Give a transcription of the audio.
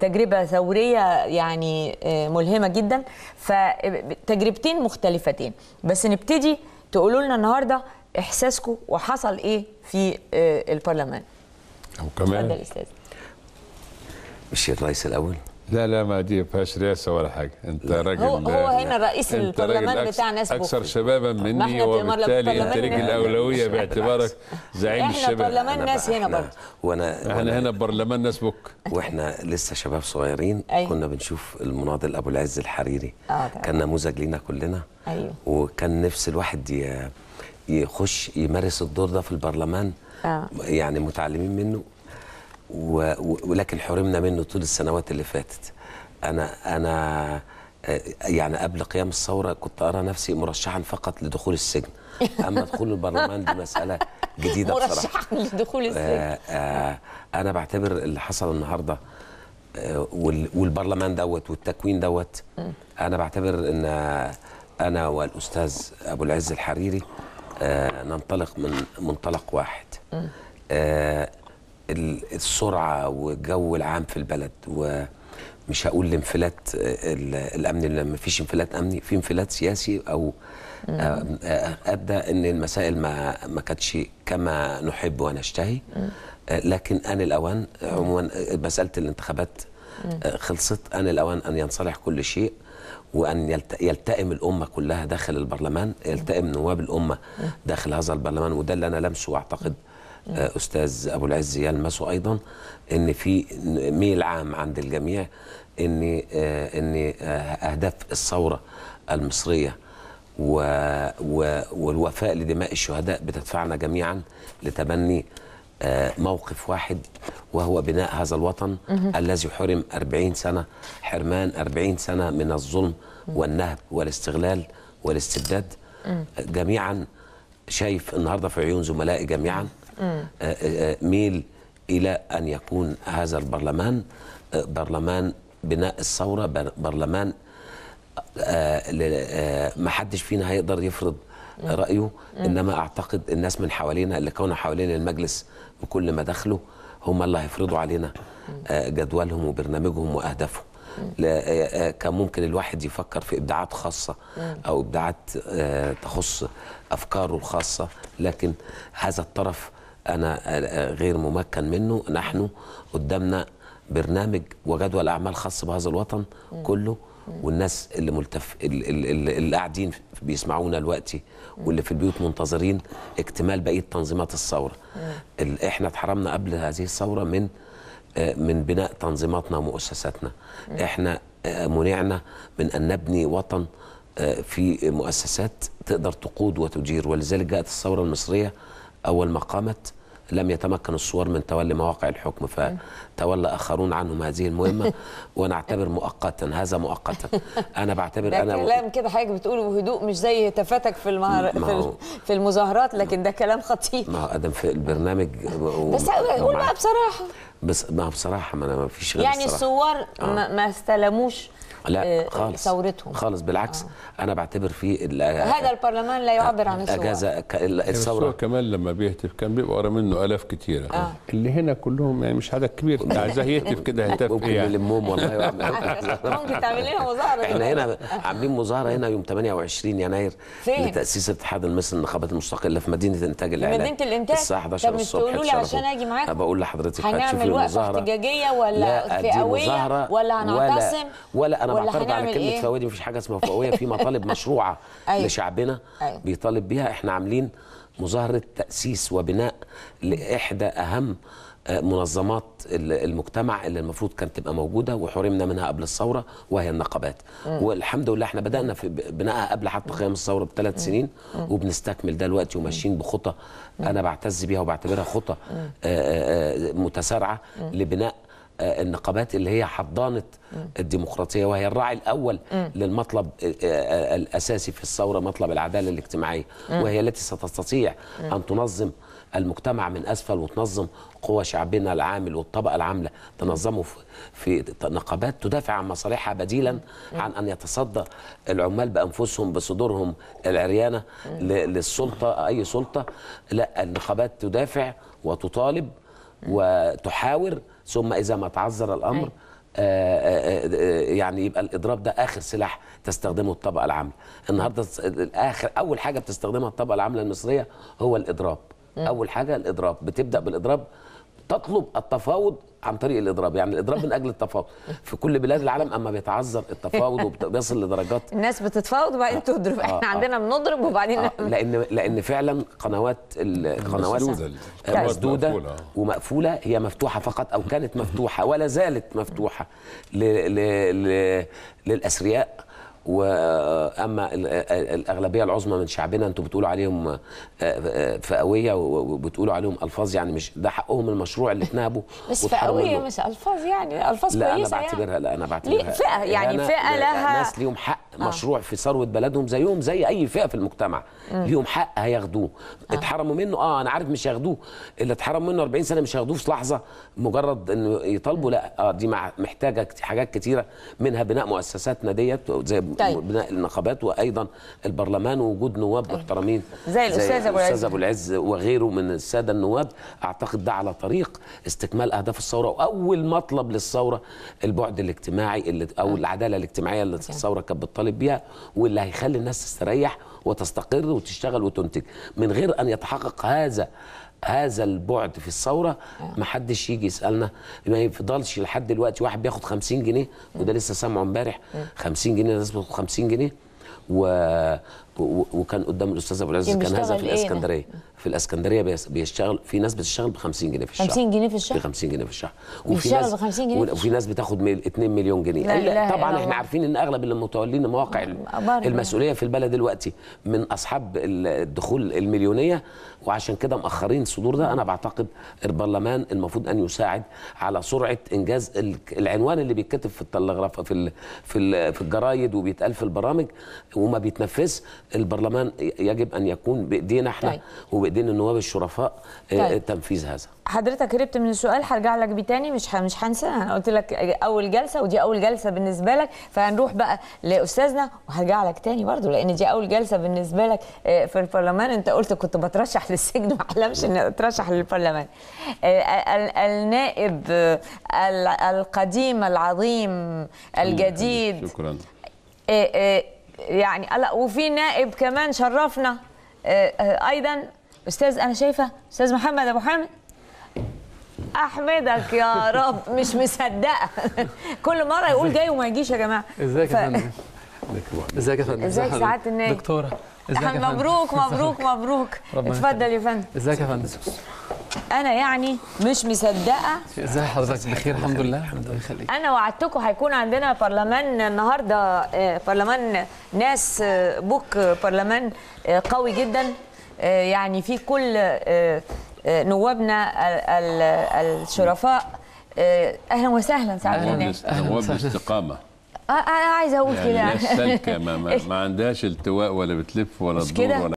تجربه ثوريه يعني آه، ملهمه جدا فتجربتين مختلفتين بس نبتدي تقولوا لنا النهارده احساسكم وحصل ايه في آه، البرلمان وكمان كمان استاذ مش الرئيس الاول لا لا ما دي ما فيهاش رئاسه ولا حاجه انت راجل هو, هو هنا رئيس البرلمان بتاعنا اسمه اكثر شبابا مني وبالتالي انت ليك الاولويه باعتبارك زعيم الشباب احنا برلمان ناس هنا نعم. برضه وانا احنا هنا برلمان ناس بك واحنا لسه شباب صغيرين أيوه. كنا بنشوف المناضل ابو العز الحريري آه كان نموذج لينا كلنا ايوه وكان نفس الواحد يخش يمارس الدور ده في البرلمان آه. يعني متعلمين منه ولكن حرمنا منه طول السنوات اللي فاتت انا انا آه، يعني قبل قيام الثوره كنت ارى نفسي مرشحا فقط لدخول السجن اما دخول البرلمان دي مساله جديده بصراحه مرشحا لدخول السجن آآ آه، آآ آه، انا بعتبر اللي حصل النهارده والبرلمان دوت والتكوين دوت انا بعتبر ان انا والاستاذ ابو العز الحريري ننطلق من منطلق واحد السرعه والجو العام في البلد ومش هقول الانفلات الامني آه، لما فيش انفلات امني في انفلات سياسي او ادى آه، آه، ان المسائل ما ما كانتش كما نحب ونشتهي لكن ان الاوان عموما مساله الانتخابات خلصت ان الاوان ان ينصلح كل شيء وأن يلتئم الأمة كلها داخل البرلمان يلتئم نواب الأمة داخل هذا البرلمان وده اللي أنا لمسه وأعتقد آه، استاذ ابو العز يلمسه ايضا ان في ميل عام عند الجميع ان آه، ان آه، اهداف الثوره المصريه و و والوفاء لدماء الشهداء بتدفعنا جميعا لتبني موقف واحد وهو بناء هذا الوطن الذي حرم 40 سنة حرمان 40 سنة من الظلم والنهب والاستغلال والاستبداد جميعا شايف النهاردة في عيون زملائي جميعا آه، آه، آه، ميل إلى أن يكون هذا البرلمان برلمان بناء الثورة برلمان ما حدش فينا هيقدر يفرض رأيه إنما أعتقد الناس من حوالينا اللي كانوا حوالين المجلس بكل ما دخلوا هم اللي هيفرضوا علينا جدولهم وبرنامجهم وأهدافهم كان ممكن الواحد يفكر في ابداعات خاصه او ابداعات تخص افكاره الخاصه لكن هذا الطرف أنا آه، آه، غير ممكن منه نحن قدامنا برنامج وجدول أعمال خاص بهذا الوطن كله والناس اللي ملتف اللي قاعدين بيسمعونا دلوقتي واللي في البيوت منتظرين اكتمال بقيه تنظيمات الثوره احنا اتحرمنا قبل هذه الثوره من آه، من بناء تنظيماتنا ومؤسساتنا احنا منعنا من ان نبني وطن في مؤسسات تقدر تقود وتدير ولذلك جاءت الثوره المصريه أول ما قامت لم يتمكن الصور من تولي مواقع الحكم فتولى اخرون عنهم هذه المهمه ونعتبر مؤقتا هذا مؤقتا انا بعتبر انا كلام و... كده حضرتك بتقوله بهدوء مش زي تفتك في المهر... في المظاهرات لكن ده كلام خطير ما هو ادم في البرنامج و... بس قول بقى بصراحه بس ما بصراحه ما انا ما فيش غير يعني الصور آه. ما استلموش لا آه، خالص ثورتهم خالص بالعكس آه. انا بعتبر في هذا البرلمان لا يعبر عن الثوره اجازه يعني الثوره كمان لما بيهتف كان بيبقى ورا منه الاف كثيره آه. اللي هنا كلهم يعني مش عدد كبير انت عايزاه يهتف كده هتف ممكن يعني. يلمهم والله ممكن تعمل لنا مظاهره احنا هنا عاملين مظاهره هنا يوم 28 يناير فين؟ لتاسيس اتحاد المصري للنقابات المستقله في مدينه انتاج الاعلام مدينه الانتاج الساعه 11 الصبح بتقولوا لي عشان اجي معاكم بقول لحضرتك هنعمل وقفه احتجاجيه ولا فئويه ولا هنعتصم ولا انا انا بعترض على كلمه إيه؟ مفيش حاجه اسمها فوقيه في مطالب مشروعه أيوه. لشعبنا أيوه. بيطالب بيها احنا عاملين مظاهره تاسيس وبناء لاحدى اهم آه، منظمات المجتمع اللي المفروض كانت تبقى موجوده وحرمنا منها قبل الثوره وهي النقابات مم. والحمد لله احنا بدانا في بنائها قبل حتى قيام الثوره بثلاث سنين مم. وبنستكمل ده دلوقتي وماشيين بخطى انا بعتز بيها وبعتبرها خطى آه، آه، متسارعه لبناء النقابات اللي هي حضانه الديمقراطيه وهي الراعي الاول للمطلب آه، آه، الاساسي في الثوره مطلب العداله الاجتماعيه وهي التي ستستطيع ان تنظم المجتمع من اسفل وتنظم قوى شعبنا العامل والطبقه العامله تنظمه في نقابات تدافع عن مصالحها بديلا عن ان يتصدى العمال بانفسهم بصدورهم العريانه للسلطه اي سلطه لا النقابات تدافع وتطالب وتحاور ثم إذا ما تعذر الأمر آآ آآ آه، آه، آه، يعني يبقى الاضراب ده اخر سلاح تستخدمه الطبقه العامله النهارده اخر اول حاجه بتستخدمها الطبقه العامله المصريه هو الاضراب اول حاجه الاضراب بتبدا بالاضراب تطلب التفاوض عن طريق الاضراب يعني الاضراب من اجل التفاوض في كل بلاد العالم اما بيتعذر التفاوض وبيصل لدرجات الناس بتتفاوض وبعدين آه تضرب آه احنا آه عندنا بنضرب وبعدين آه لان لان فعلا قنوات القنوات مسدوده آه، ومقفوله هي مفتوحه فقط او كانت مفتوحه ولا زالت مفتوحه ل ل ل للاسرياء واما الاغلبيه العظمى من شعبنا انتم بتقولوا عليهم آه، آه، فئويه وبتقولوا عليهم الفاظ يعني مش ده حقهم المشروع اللي اتنابوا بس فئويه مش الفاظ يعني الفاظ كويسه لا انا يعني. بعتبرها يعني. لا انا بعتبرها فئه يعني فئه لها ناس ليهم حق آه. مشروع في ثروه بلدهم زيهم زي اي فئه في المجتمع ليهم حق هياخدوه آه. اتحرموا منه اه انا عارف مش هياخدوه اللي اتحرم منه 40 سنه مش هياخدوه في لحظه مجرد انه يطالبوا لا آه دي محتاجه حاجات كتيره منها بناء مؤسساتنا ديت زي طيب. بناء النقابات وايضا البرلمان ووجود نواب أيوه. محترمين زي الاستاذ ابو العز ابو العز وغيره من الساده النواب اعتقد ده على طريق استكمال اهداف الثوره واول مطلب للثوره البعد الاجتماعي اللي او آه. العداله الاجتماعيه اللي الثوره كانت بتطالب بيها واللي هيخلي الناس تستريح وتستقر وتشتغل وتنتج من غير ان يتحقق هذا هذا البعد في الثوره نعم. ما حدش يجي يسالنا ما يفضلش لحد دلوقتي واحد بياخد 50 جنيه وده نعم. لسه سامعه امبارح 50 نعم. جنيه لازم 50 جنيه و وكان قدام الاستاذ ابو العز كان هذا في الاسكندريه إيه في الاسكندريه بيشتغل في ناس بتشتغل ب 50 جنيه في الشهر 50 جنيه في الشهر ب 50 جنيه في الشهر وفي ناس ب 50 جنيه وفي ناس بتاخد 2 مليون جنيه لا لا طبعا لا احنا عارفين ان اغلب اللي متولين مواقع المسؤوليه في البلد دلوقتي من اصحاب الدخول المليونيه وعشان كده مأخرين الصدور ده انا بعتقد البرلمان المفروض ان يساعد على سرعه انجاز العنوان اللي بيتكتب في التلغراف في في, في الجرايد وبيتقال في البرامج وما بيتنفذش البرلمان يجب ان يكون بايدينا احنا طيب. وبايدين النواب الشرفاء آه، طيب. تنفيذ هذا حضرتك هربت من السؤال هرجع لك بيه تاني مش مش هنسى انا قلت لك اول جلسه ودي اول جلسه بالنسبه لك فهنروح بقى لاستاذنا وهرجع لك تاني برضه لان دي اول جلسه بالنسبه لك آه، في البرلمان انت قلت كنت بترشح للسجن ما احلمش اني اترشح للبرلمان آه، النائب القديم العظيم الجديد شكرا يعني قلق وفي نائب كمان شرفنا آه، آه، ايضا استاذ انا شايفه استاذ محمد ابو حامد احمدك يا رب مش مصدقه كل مره يقول جاي وما يجيش يا جماعه ازيك يا فندم ازيك يا فندم ازيك سعاده النائب دكتوره مبروك مبروك مبروك اتفضل يا فندم ازيك يا فندم انا يعني مش مصدقه ازي حضرتك بخير الحمد لله ربنا يخليك انا وعدتكم هيكون عندنا برلمان النهارده آه، برلمان ناس آه، بوك آه، برلمان قوي جدا يعني في كل نوابنا الشرفاء اهلا وسهلا سعد نواب الاستقامه انا عايز اقول يعني كده يعني سالكه ما, ما عندهاش التواء ولا بتلف ولا تدور ولا